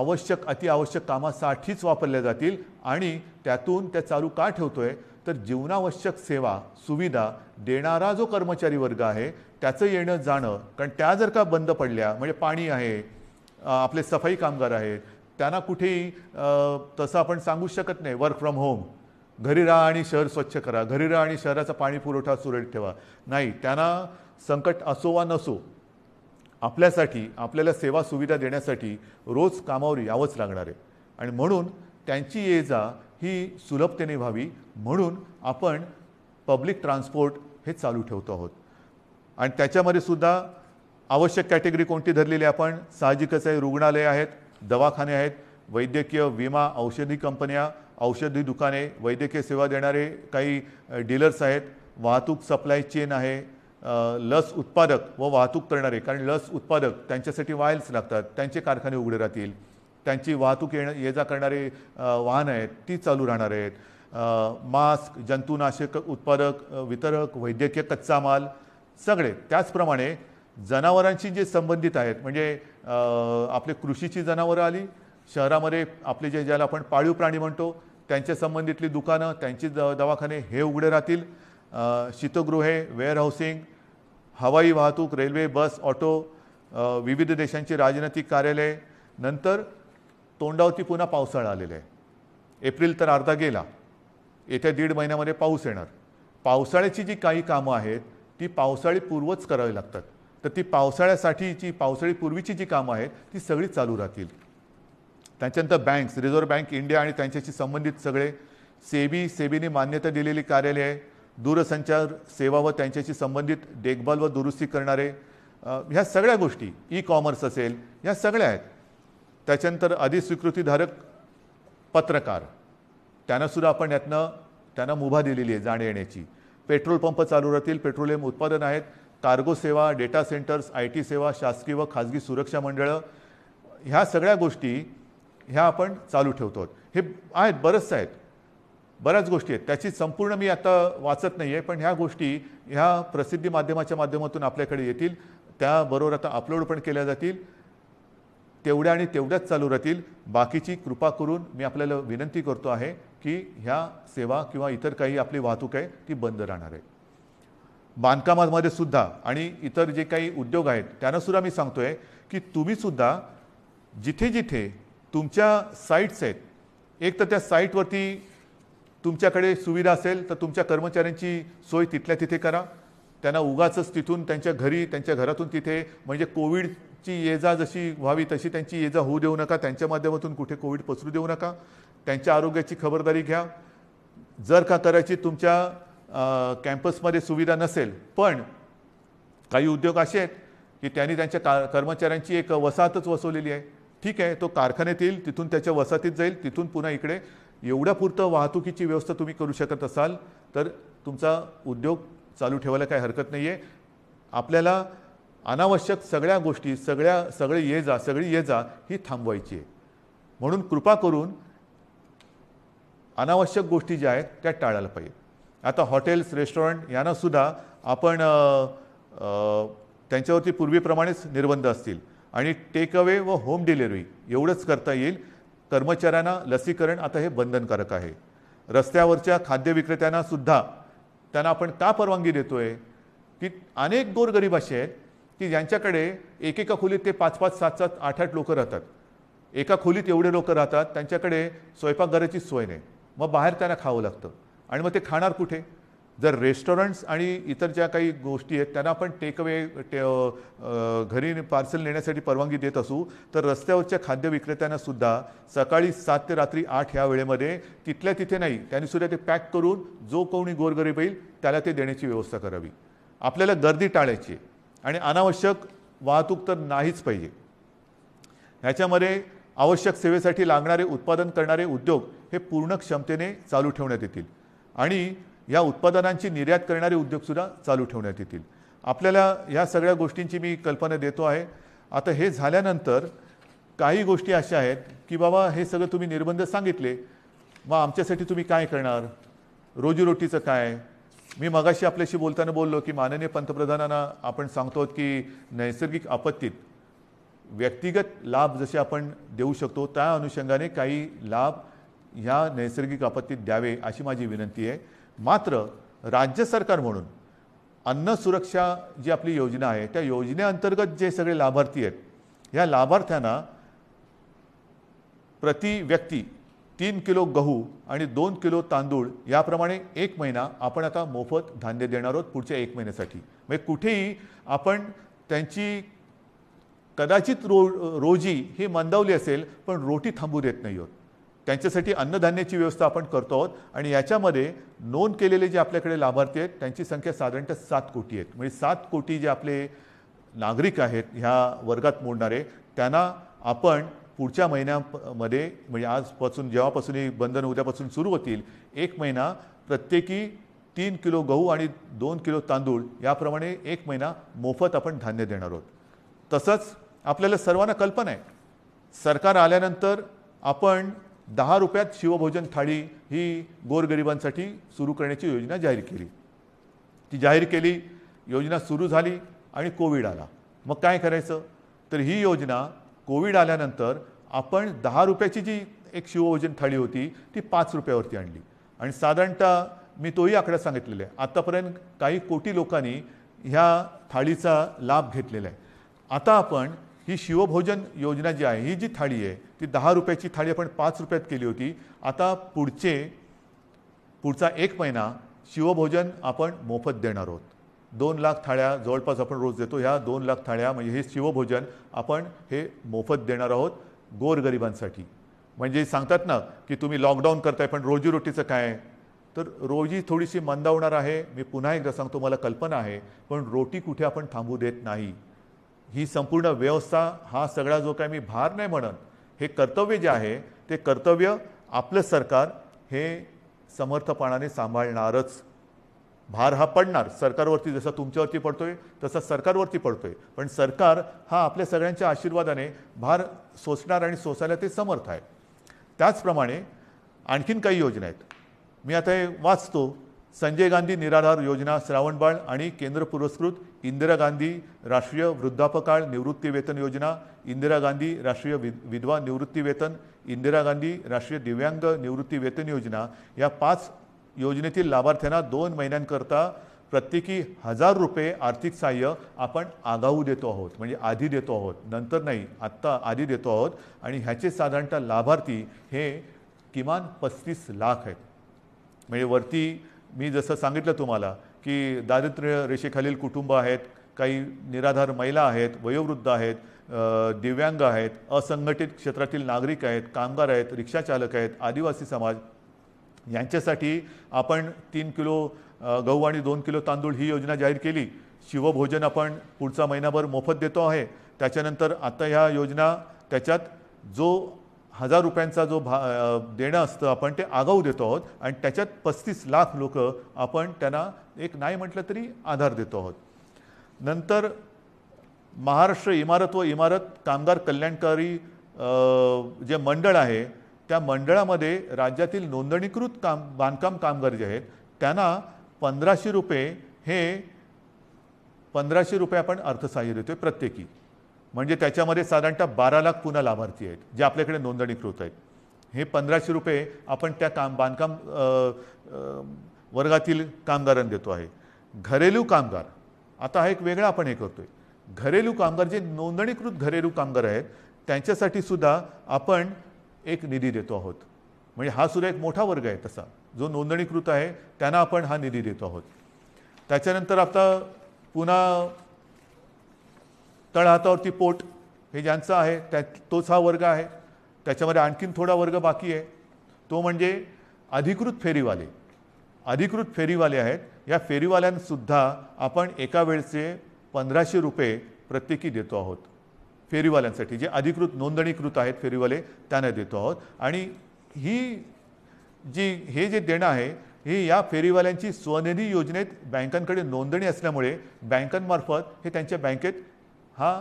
आवश्यक अतिआवश्यक कामासाठीच वापरल्या जातील आणि त्यातून त्या चालू का ठेवतो आहे तर जीवनावश्यक सेवा सुविधा देणारा जो कर्मचारी वर्ग आहे त्याचं येणं जाणं कारण त्या जर का बंद पडल्या म्हणजे पाणी आहे आपले सफाई कामगार आहेत त्यांना कुठेही तसं आपण सांगू शकत नाही वर्क फ्रॉम होम घरी राहा आणि शहर स्वच्छ करा घरी राहा आणि शहराचा पाणी पुरवठा सुरळीत ठेवा नाही त्यांना संकट असो वा नसो आपल्यासाठी आपल्याला सेवा सुविधा देण्यासाठी रोज कामावर यावंच लागणार आहे आणि म्हणून त्यांची ये जा ही सुलभतेने व्हावी म्हणून आपण पब्लिक ट्रान्सपोर्ट हे चालू ठेवतो आहोत आणि त्याच्यामध्ये सुद्धा आवश्यक कॅटेगरी कोणती धरलेली आपण साहजिकच आहे रुग्णालय आहेत दवाखाने आहेत वैद्यकीय विमा औषधी कंपन्या औषधी दुकाने वैद्यकीय सेवा देणारे काही डीलर्स आहेत वाहतूक सप्लाय चेन आहे लस उत्पादक व वाहतूक करणारे कारण लस उत्पादक त्यांच्यासाठी वायल्स लागतात त्यांचे कारखाने उघडे राहतील त्यांची वाहतूक येणं ये जा करणारे वाहन आहेत ती चालू राहणार आहेत मास्क जंतुनाशक उत्पादक वितरक वैद्यकीय कच्चा माल सगळे त्याचप्रमाणे जनावरांशी जे संबंधित आहेत म्हणजे आपले कृषीची जनावरं आली शहरामध्ये आपले जे ज्याला आपण पाळीव प्राणी म्हणतो त्यांच्या संबंधितली दुकानं त्यांची द दवाखाने हे उघडे राहतील शीतगृहे हाऊसिंग हवाई वाहतूक रेल्वे बस ऑटो विविध देशांची राजनैतिक कार्यालये नंतर तोंडावरती पुन्हा पावसाळा आलेला आहे एप्रिल तर अर्धा गेला येत्या दीड महिन्यामध्ये पाऊस येणार पावसाळ्याची जी काही कामं आहेत ती पावसाळी पूर्वच करावी लागतात तर ती पावसाळ्यासाठीची पावसाळी जी कामं आहेत ती सगळी चालू राहतील त्याच्यानंतर बँक्स रिझर्व्ह बँक इंडिया आणि त्यांच्याशी संबंधित सगळे सेबी सेबीने मान्यता दिलेली कार्यालय दूरसंचार सेवा व त्यांच्याशी संबंधित देखभाल व दुरुस्ती करणारे ह्या सगळ्या गोष्टी ई कॉमर्स असेल ह्या सगळ्या आहेत त्याच्यानंतर अधिस्वीकृतीधारक पत्रकार त्यांनासुद्धा आपण यातनं त्यांना मुभा दिलेली आहे जाणे येण्याची पेट्रोल पंप चालू राहतील पेट्रोलियम उत्पादन आहेत कार्गो सेवा डेटा सेंटर्स आय टी सेवा शासकीय व खाजगी सुरक्षा मंडळं ह्या सगळ्या गोष्टी ह्या आपण चालू ठेवतो हे आहेत बरंचसं आहेत बऱ्याच गोष्टी आहेत त्याची संपूर्ण मी आता वाचत नाही आहे पण ह्या गोष्टी ह्या प्रसिद्धी माध्यमाच्या माध्यमातून आपल्याकडे येतील त्याबरोबर आता अपलोड पण केल्या जातील तेवढ्या आणि तेवढ्याच चालू राहतील बाकीची कृपा करून मी आपल्याला विनंती करतो आहे की ह्या सेवा किंवा इतर काही आपली वाहतूक आहे ती बंद राहणार आहे बांधकामामध्ये सुद्धा आणि इतर जे काही उद्योग आहेत त्यांनासुद्धा मी सांगतोय आहे की तुम्हीसुद्धा जिथे जिथे तुमच्या साईट्स आहेत एक तर त्या साईटवरती तुमच्याकडे सुविधा असेल तर तुमच्या कर्मचाऱ्यांची सोय तिथल्या तिथे करा त्यांना उगाचंच तिथून त्यांच्या घरी त्यांच्या घरातून तिथे म्हणजे कोविडची ये जा जशी व्हावी तशी त्यांची ये जा होऊ देऊ नका त्यांच्या माध्यमातून कुठे कोविड पसरू देऊ नका त्यांच्या आरोग्याची खबरदारी घ्या जर का करायची तुमच्या कॅम्पसमध्ये सुविधा नसेल पण काही उद्योग असे आहेत की त्यांनी त्यांच्या का कर्मचाऱ्यांची एक वसाहतच वसवलेली आहे ठीक आहे तो कारखान्यात येईल तिथून त्याच्या वसाहतीत जाईल तिथून पुन्हा इकडे एवढ्यापुरतं वाहतुकीची व्यवस्था तुम्ही करू शकत असाल तर तुमचा उद्योग चालू ठेवायला काही हरकत नाही आहे आपल्याला अनावश्यक सगळ्या गोष्टी सगळ्या सगळे ये जा सगळी ये जा ही थांबवायची आहे म्हणून कृपा करून अनावश्यक गोष्टी ज्या आहेत त्या टाळायला पाहिजे आता हॉटेल्स रेस्टॉरंट यांना सुद्धा आपण त्यांच्यावरती पूर्वीप्रमाणेच निर्बंध असतील आणि टेक अवे व होम डिलिव्हरी एवढंच करता येईल कर्मचाऱ्यांना लसीकरण आता हे बंधनकारक आहे रस्त्यावरच्या खाद्य विक्रेत्यांना सुद्धा त्यांना आपण का परवानगी देतो आहे की अनेक गोरगरीब असे आहेत की ज्यांच्याकडे एकेका खोलीत ते पाच पाच सात सात आठ आठ लोकं राहतात एका खोलीत एवढे लोक राहतात त्यांच्याकडे स्वयंपाकघराची सोय नाही मग बाहेर त्यांना खावं लागतं आणि मग ते खाणार कुठे जर रेस्टॉरंट्स आणि इतर ज्या काही गोष्टी आहेत त्यांना आपण टेकअवे टे घरी पार्सल नेण्यासाठी परवानगी देत असू तर रस्त्यावरच्या खाद्य विक्रेत्यांनासुद्धा सकाळी सात ते रात्री आठ ह्या वेळेमध्ये तिथल्या तिथे नाही त्यांनी सुद्धा ते पॅक करून जो कोणी गोरगरीब येईल त्याला ते देण्याची व्यवस्था करावी आपल्याला गर्दी टाळायची आणि अनावश्यक वाहतूक तर नाहीच पाहिजे ह्याच्यामध्ये आवश्यक सेवेसाठी लागणारे उत्पादन करणारे उद्योग हे पूर्ण क्षमतेने चालू ठेवण्यात येतील आणि या उत्पादनांची निर्यात करणारे उद्योगसुद्धा चालू ठेवण्यात येतील आपल्याला ह्या सगळ्या गोष्टींची मी कल्पना देतो आहे आता हे झाल्यानंतर काही गोष्टी अशा आहेत की बाबा हे सगळं तुम्ही निर्बंध सांगितले मग आमच्यासाठी तुम्ही काय करणार रोजीरोटीचं काय मी मगाशी आपल्याशी बोलताना बोललो की माननीय पंतप्रधानांना आपण सांगतो की नैसर्गिक आपत्तीत व्यक्तिगत लाभ जसे आपण देऊ शकतो त्या अनुषंगाने काही लाभ ह्या नैसर्गिक आपत्तीत द्यावे अशी माझी विनंती आहे मात्र राज्य सरकार म्हणून अन्न सुरक्षा जी आपली योजना आहे त्या योजनेअंतर्गत जे सगळे लाभार्थी आहेत ह्या लाभार्थ्यांना प्रति व्यक्ती तीन किलो गहू आणि दोन किलो तांदूळ याप्रमाणे एक महिना आपण आता मोफत धान्य देणार आहोत पुढच्या एक महिन्यासाठी म्हणजे कुठेही आपण त्यांची कदाचित रो रोजी ही मंदावली असेल पण रोटी थांबू देत नाही होत त्यांच्यासाठी अन्नधान्याची व्यवस्था आपण करतो आहोत आणि याच्यामध्ये नोंद केलेले जे आपल्याकडे लाभार्थी आहेत त्यांची संख्या साधारणतः सात कोटी आहेत म्हणजे सात कोटी जे आपले नागरिक आहेत ह्या वर्गात मोडणारे त्यांना आपण पुढच्या महिन्यामध्ये म्हणजे आजपासून जेव्हापासून ही बंधनं उद्यापासून सुरू होतील एक महिना प्रत्येकी तीन किलो गहू आणि दोन किलो तांदूळ याप्रमाणे एक महिना मोफत आपण धान्य देणार आहोत तसंच आपल्याला सर्वांना कल्पना आहे सरकार आल्यानंतर आपण दहा रुपयात शिवभोजन थाळी ही गोरगरिबांसाठी सुरू करण्याची योजना जाहीर केली ती जाहीर केली योजना सुरू झाली आणि कोविड आला मग काय करायचं तर ही योजना कोविड आल्यानंतर आपण दहा रुपयाची जी एक शिवभोजन थाळी होती ती पाच रुपयावरती आणली आणि साधारणतः मी तोही आकडा सांगितलेला आहे आत्तापर्यंत काही कोटी लोकांनी ह्या थाळीचा लाभ घेतलेला आहे आता आपण ही शिवभोजन योजना जी आहे ही जी थाळी आहे ती दहा रुपयाची थाळी आपण पाच रुपयात केली होती आता पुढचे पुढचा एक महिना शिवभोजन आपण मोफत देणार आहोत दोन लाख थाळ्या जवळपास आपण रोज देतो ह्या दोन लाख थाळ्या म्हणजे हे शिवभोजन आपण हे मोफत देणार आहोत गोरगरिबांसाठी म्हणजे सांगतात ना की तुम्ही लॉकडाऊन करताय पण रोजीरोटीचं काय तर रोजी थोडीशी मंदावणार आहे मी पुन्हा एकदा सांगतो मला कल्पना आहे पण रोटी कुठे आपण थांबू देत नाही ही संपूर्ण व्यवस्था हा सगळा जो काय मी भार नाही म्हणन हे कर्तव्य जे आहे ते कर्तव्य आपलं सरकार हे समर्थपणाने सांभाळणारच भार हा पडणार सरकारवरती जसा तुमच्यावरती पडतोय तसा सरकारवरती पडतोय पण सरकार हा आपल्या सगळ्यांच्या आशीर्वादाने भार सोसणार आणि सोसायला ते समर्थ आहे त्याचप्रमाणे आणखीन काही योजना आहेत मी आता हे वाचतो संजय गांधी निराधार योजना श्रावणबाळ आणि केंद्र पुरस्कृत इंदिरा गांधी राष्ट्रीय वृद्धापकाळ निवृत्तीवेतन योजना इंदिरा गांधी राष्ट्रीय विधवा निवृत्तीवेतन इंदिरा गांधी राष्ट्रीय दिव्यांग निवृत्तीवेतन योजना या पाच योजनेतील लाभार्थ्यांना दोन महिन्यांकरता प्रत्येकी हजार रुपये आर्थिक सहाय्य आपण आगाऊ देतो आहोत म्हणजे आधी देतो आहोत नंतर नाही आत्ता आधी देतो आहोत आणि ह्याचे साधारणतः लाभार्थी हे किमान पस्तीस लाख आहेत म्हणजे वरती मी जसं सांगितलं तुम्हाला की दारिद्र्य रेषेखालील कुटुंब आहेत काही निराधार महिला आहेत वयोवृद्ध आहेत दिव्यांग आहेत असंघटित क्षेत्रातील नागरिक आहेत कामगार आहेत रिक्षाचालक आहेत आदिवासी समाज यांच्यासाठी आपण तीन किलो गहू आणि दोन किलो तांदूळ ही योजना जाहीर केली शिवभोजन आपण पुढचा महिनाभर मोफत देतो आहे त्याच्यानंतर आता ह्या योजना त्याच्यात जो हजार रुपयांचा जो भा देणं असतं आपण ते आगाऊ देतो आहोत आणि त्याच्यात पस्तीस लाख लोक आपण त्यांना एक नाही म्हटलं तरी आधार देतो आहोत नंतर महाराष्ट्र इमारत व इमारत कामगार कल्याणकारी जे मंडळ आहे त्या मंडळामध्ये राज्यातील नोंदणीकृत काम बांधकाम कामगार जे आहेत त्यांना पंधराशे रुपये हे पंधराशे रुपये आपण अर्थसहाय्य देतो आहे प्रत्येकी म्हणजे त्याच्यामध्ये साधारणतः बारा लाख पुन्हा लाभार्थी आहेत जे आपल्याकडे नोंदणीकृत आहेत हे पंधराशे रुपये आपण त्या काम बांधकाम वर्गातील कामगारांना देतो आहे घरेलू कामगार आता हा एक वेगळा आपण हे करतो आहे घरेलू कामगार जे नोंदणीकृत घरेलू कामगार आहेत त्यांच्यासाठी सुद्धा आपण एक निधी देतो आहोत म्हणजे हा सुद्धा एक मोठा वर्ग आहे तसा जो नोंदणीकृत आहे त्यांना आपण हा निधी देतो आहोत त्याच्यानंतर आता पुन्हा तळहातावरती पोट हे ज्यांचं आहे त्या तोच हा वर्ग आहे त्याच्यामध्ये आणखीन थोडा वर्ग बाकी आहे तो म्हणजे अधिकृत फेरीवाले अधिकृत फेरीवाले आहेत या फेरीवाल्यांसुद्धा आपण एका वेळचे पंधराशे रुपये प्रत्येकी देतो आहोत फेरीवाल्यांसाठी जे अधिकृत नोंदणीकृत आहेत फेरीवाले त्यांना देतो आहोत आणि ही जी हे जे देणं आहे हे या फेरीवाल्यांची स्वनिधी योजनेत बँकांकडे नोंदणी असल्यामुळे बँकांमार्फत हे त्यांच्या बँकेत हा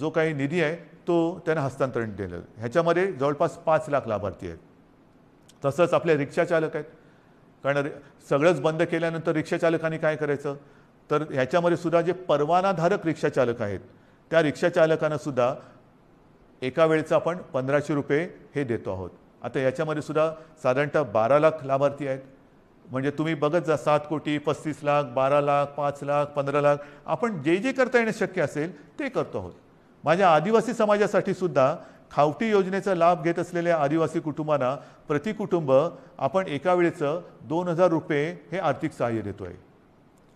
जो काही निधी आहे तो त्यांना हस्तांतरण केलं ह्याच्यामध्ये जवळपास पाच लाख लाभार्थी आहेत तसंच आपले रिक्षाचालक आहेत कारण सगळंच बंद केल्यानंतर रिक्षाचालकांनी काय करायचं तर ह्याच्यामध्ये सुद्धा जे परवानाधारक रिक्षाचालक आहेत त्या रिक्षाचालकांना सुद्धा एका वेळेचं आपण पंधराशे रुपये हे देतो आहोत आता याच्यामध्ये सुद्धा साधारणतः बारा लाख लाभार्थी आहेत म्हणजे तुम्ही बघत जा सात कोटी पस्तीस लाख बारा लाख पाच लाख पंधरा लाख आपण जे जे करता येणे शक्य असेल ते करतो आहोत माझ्या आदिवासी समाजासाठी सुद्धा खावटी योजनेचा लाभ घेत असलेल्या आदिवासी कुटुंबांना प्रति कुटुंब आपण एका वेळेचं दोन हजार रुपये हे आर्थिक सहाय्य देतो आहे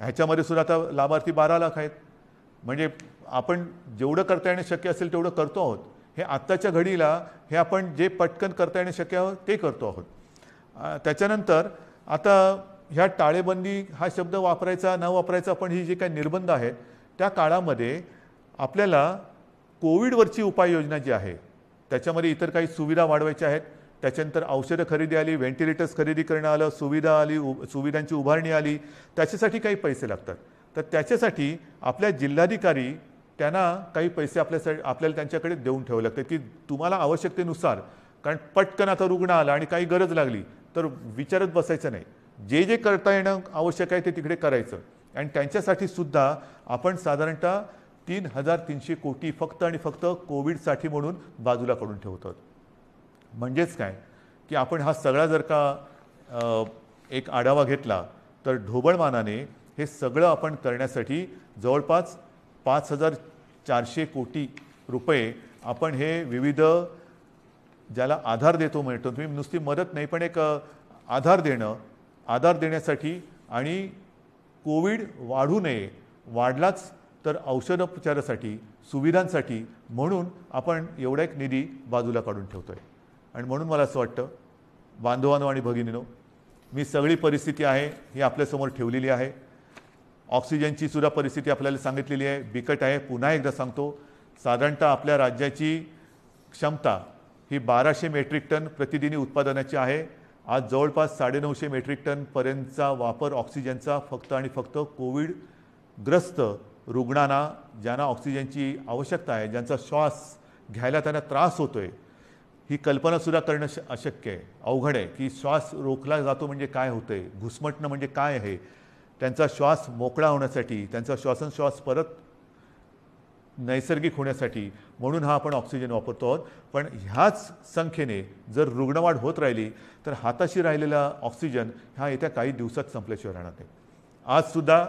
ह्याच्यामध्ये सुद्धा आता लाभार्थी बारा लाख आहेत म्हणजे आपण जेवढं करता येणे शक्य असेल तेवढं करतो आहोत हे आत्ताच्या घडीला हे आपण जे पटकन करता येणे शक्य आहोत ते करतो आहोत त्याच्यानंतर आता ह्या टाळेबंदी हा शब्द वापरायचा न वापरायचा पण ही जे काही निर्बंध आहेत त्या काळामध्ये आपल्याला कोविडवरची उपाययोजना जी आहे त्याच्यामध्ये इतर काही सुविधा वाढवायच्या आहेत त्याच्यानंतर औषधं खरेदी आली व्हेंटिलेटर्स खरेदी करणं आलं सुविधा आली उ सुविधांची उभारणी आली त्याच्यासाठी काही पैसे लागतात तर त्याच्यासाठी आपल्या जिल्हाधिकारी त्यांना काही पैसे आपल्यासाठी आपल्याला त्यांच्याकडे देऊन ठेवावे लागतात की तुम्हाला आवश्यकतेनुसार कारण पटकन आता रुग्ण आला आणि काही गरज लागली तर विचारत बसायचं नाही जे जे करता येणं आवश्यक आहे ते तिकडे करायचं आणि त्यांच्यासाठी सुद्धा आपण साधारणतः तीन हजार तीनशे कोटी फक्त आणि फक्त कोविडसाठी म्हणून बाजूला काढून ठेवतो म्हणजेच काय की आपण हा सगळा जर का एक आढावा घेतला तर ढोबळमानाने हे सगळं आपण करण्यासाठी जवळपास पाच हजार चारशे कोटी रुपये आपण हे विविध ज्याला आधार देतो म्हणतो तुम्ही नुसती मदत नाही पण एक आधार देणं आधार देण्यासाठी आणि कोविड वाढू नये वाढलाच तर औषधोपचारासाठी सुविधांसाठी म्हणून आपण एवढा एक निधी बाजूला काढून ठेवतो आहे आणि म्हणून मला असं वाटतं बांधवांनो आणि भगिनीनो मी सगळी परिस्थिती आहे ही आपल्यासमोर ठेवलेली आहे ऑक्सिजनची सुद्धा परिस्थिती आपल्याला सांगितलेली आहे बिकट आहे पुन्हा एकदा सांगतो साधारणतः आपल्या राज्याची क्षमता ही बाराशे मेट्रिक टन प्रतिदिनी उत्पादनाची आहे आज जवळपास साडेनऊशे मेट्रिक टनपर्यंतचा वापर ऑक्सिजनचा फक्त आणि फक्त कोविडग्रस्त रुग्णांना ज्यांना ऑक्सिजनची आवश्यकता आहे ज्यांचा श्वास घ्यायला त्यांना त्रास होतो आहे ही कल्पनासुद्धा करणं श अशक्य आहे अवघड आहे की श्वास रोखला जातो म्हणजे काय होतं आहे घुसमटणं म्हणजे काय आहे त्यांचा श्वास मोकळा होण्यासाठी त्यांचा श्वासनश्वास परत नैसर्गिक होण्यासाठी म्हणून हा आपण ऑक्सिजन वापरतो आहोत पण ह्याच संख्येने जर रुग्णवाढ होत राहिली तर हाताशी राहिलेला ऑक्सिजन हा येत्या काही दिवसात संपल्याशिवाय राहणार नाही आजसुद्धा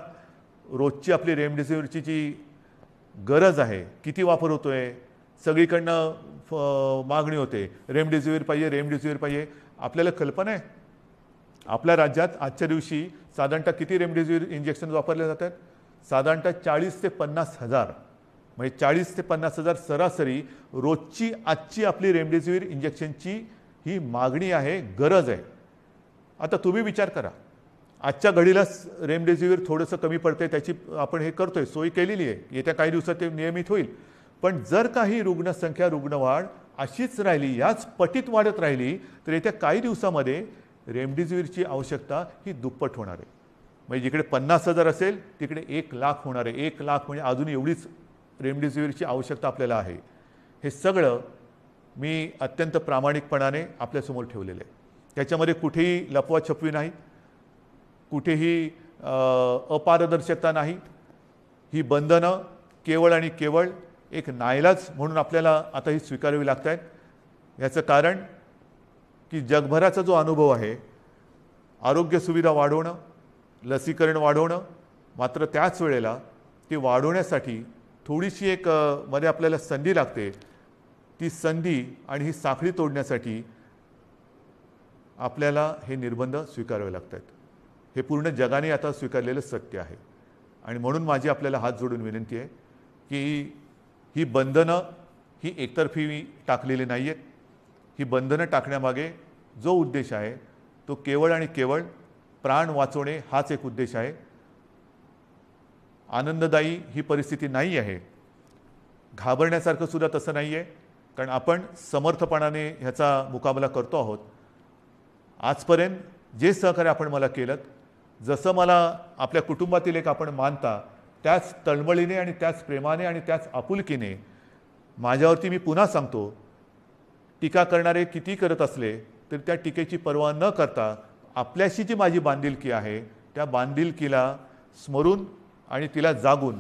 रोजची आपली रेमडेसिवीरची जी गरज आहे किती वापर होतो आहे सगळीकडनं मागणी होते रेमडेसिवीर पाहिजे रेमडेसिवीर पाहिजे आपल्याला कल्पना आहे आपल्या राज्यात आजच्या दिवशी साधारणतः किती रेमडेसिवीर इंजेक्शन वापरले जातात साधारणतः चाळीस ते पन्नास हजार म्हणजे चाळीस ते पन्नास हजार सरासरी रोजची आजची आपली रेमडेसिवीर इंजेक्शनची ही मागणी आहे गरज आहे आता तुम्ही विचार करा आजच्या घडीला रेमडेसिवीर थोडंसं कमी पडते त्याची आपण हे करतोय सोय केलेली आहे येत्या काही दिवसात ते नियमित होईल पण जर काही रुग्णसंख्या रुग्णवाढ अशीच राहिली याच पटीत वाढत राहिली तर येत्या काही दिवसामध्ये रेमडेसिवीरची आवश्यकता ही दुप्पट होणार आहे म्हणजे जिकडे पन्नास हजार असेल तिकडे एक लाख होणार आहे एक लाख म्हणजे अजून एवढीच रेमडेसिवीरची आवश्यकता आपल्याला आहे हे सगळं मी अत्यंत प्रामाणिकपणाने आपल्यासमोर ठेवलेलं आहे त्याच्यामध्ये कुठेही लपवाछपवी नाही कुठेही अपारदर्शकता नाही ही बंधनं केवळ आणि केवळ एक नायलाच म्हणून आपल्याला आता ही स्वीकारावी लागत आहेत याचं कारण की जगभराचा जो अनुभव आहे आरोग्य सुविधा वाढवणं लसीकरण वाढवणं मात्र त्याच वेळेला ते वाढवण्यासाठी थोडीशी एक मध्ये आपल्याला संधी लागते ती संधी आणि ही साखळी तोडण्यासाठी आपल्याला हे निर्बंध स्वीकारावे लागतात हे पूर्ण जगाने आता स्वीकारलेलं सत्य आहे आणि म्हणून माझी आपल्याला हात जोडून विनंती आहे की ही बंधनं ही एकतर्फी टाकलेली नाही आहेत ही बंधनं टाकण्यामागे जो उद्देश आहे तो केवळ आणि केवळ प्राण वाचवणे हाच एक उद्देश आहे आनंददायी ही परिस्थिती नाही आहे घाबरण्यासारखं सुद्धा तसं नाही आहे कारण आपण समर्थपणाने ह्याचा मुकाबला करतो आहोत आजपर्यंत जे सहकार्य आपण मला केलं जसं मला आपल्या कुटुंबातील एक आपण मानता त्याच तळमळीने आणि त्याच प्रेमाने आणि त्याच आपुलकीने माझ्यावरती मी पुन्हा सांगतो टीका करणारे किती करत असले तरी त्या टीकेची पर्वा न करता आपल्याशी जी माझी बांधिलकी आहे त्या बांधिलकीला स्मरून आणि तिला जागून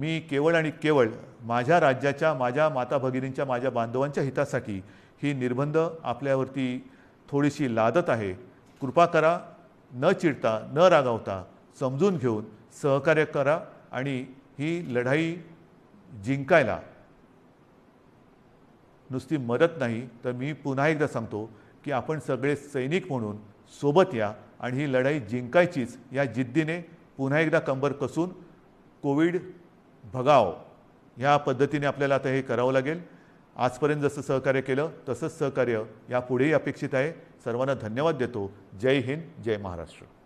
मी केवळ आणि केवळ माझ्या राज्याच्या माझ्या माता भगिनींच्या माझ्या बांधवांच्या हितासाठी ही निर्बंध आपल्यावरती थोडीशी लादत आहे कृपा करा न चिडता न रागावता समजून घेऊन सहकार्य करा आणि ही लढाई जिंकायला नुसती मदत नाही तर मी पुन्हा एकदा सांगतो की आपण सगळे सैनिक म्हणून सोबत या आणि ही लढाई जिंकायचीच या जिद्दीने पुन्हा एकदा कंबर कसून कोविड भगाव ह्या पद्धतीने आपल्याला आता हे करावं लागेल आजपर्यंत जसं सहकार्य केलं तसंच सहकार्य यापुढेही अपेक्षित आहे सर्वांना धन्यवाद देतो जय हिंद जय महाराष्ट्र